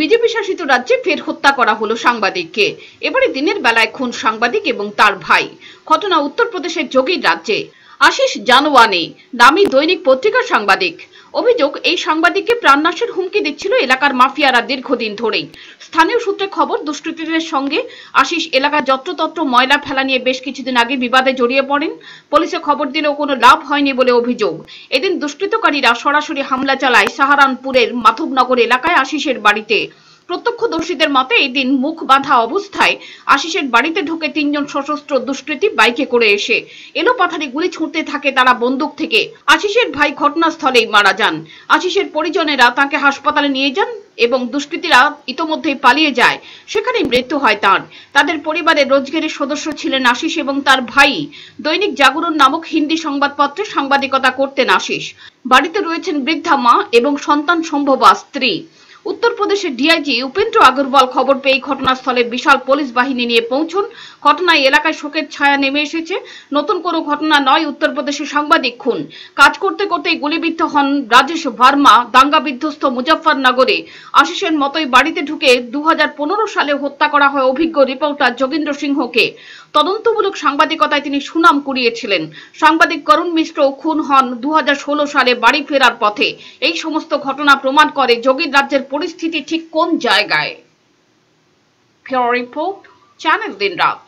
BJP শাসিত রাজ্যে ফের হত্যা করা হলো সাংবাদিককে এবারে দিনের বেলায় খুন সাংবাদিক এবং তার ভাই ঘটনা উত্তরপ্রদেশের যোগীর রাজ্যে আশিস জানওয়ানি নামী দৈনিক পত্রিকার সাংবাদিক অভিযোগ এই সাংবাদিককে প্রাণনাশের হুমকি দিচ্ছিল এলাকার মাফিয়ারা দীর্ঘদিন ধরেই স্থানীয় সূত্রে খবর দুষ্কৃতীদের সঙ্গে আশিস এলাকার যত্রতত্র ময়লা ফেলা নিয়ে বেশ কিছুদিন আগে বিবাদে জড়িয়ে পড়েন পুলিশে খবর দিলেও কোনো লাভ হয়নি বলে অভিযোগ এদিন দুষ্কৃতকারীরা সরাসরি হামলা চালায় সাহারানপুরের মাধবনগর এলাকায় আশিসের বাড়িতে প্রত্যক্ষদর্শীদের মতে এই দিন মুখ বাঁধা অবস্থায় আশিসের বাড়িতে ঢুকে তিনজন সশস্ত্র দুষ্কৃতী বাইকে করে এসে এলোপাথারি গুলি ছুঁড়তে থাকে তারা বন্দুক থেকে আশিসের ভাই ঘটনাস্থলেই মারা যান আশিসের পরিজনেরা তাকে হাসপাতালে নিয়ে যান এবং দুষ্কৃতীরা ইতোমধ্যেই পালিয়ে যায় সেখানে মৃত্যু হয় তার তাদের পরিবারের রোজগারের সদস্য ছিলেন আশিস এবং তার ভাই দৈনিক জাগরণ নামক হিন্দি সংবাদপত্রে সাংবাদিকতা করতেন আশিস বাড়িতে রয়েছেন বৃদ্ধা মা এবং সন্তান সম্ভবা স্ত্রী উত্তরপ্রদেশের ডিআইজি উপেন্দ্র আগরওয়াল খবর পেয়ে ঘটনাস্থলে বিশাল পুলিশ বাহিনী নিয়ে পৌঁছন ঘটনায় এলাকায় শোকের ছায়া নেমে এসেছে নতুন কোনো ঘটনা নয় উত্তরপ্রদেশের সাংবাদিক খুন কাজ করতে করতেই গুলিবিদ্ধ হন রাজেশ ভার্মা দাঙ্গা বিধ্বস্ত মুজফ্ফরনগরে আশিসের মতোই বাড়িতে ঢুকে দু সালে হত্যা করা হয় অভিজ্ঞ রিপোর্টার যোগেন্দ্র সিংহকে তদন্তমূলক সাংবাদিকতায় তিনি সুনাম কুড়িয়েছিলেন সাংবাদিক করুণ মিশ্র খুন হন দু সালে বাড়ি ফেরার পথে এই সমস্ত ঘটনা প্রমাণ করে যোগীর রাজ্যের পরিস্থিতি ঠিক কোন জায়গায় ফিওর রিপোর্ট চ্যানেল দিন রাত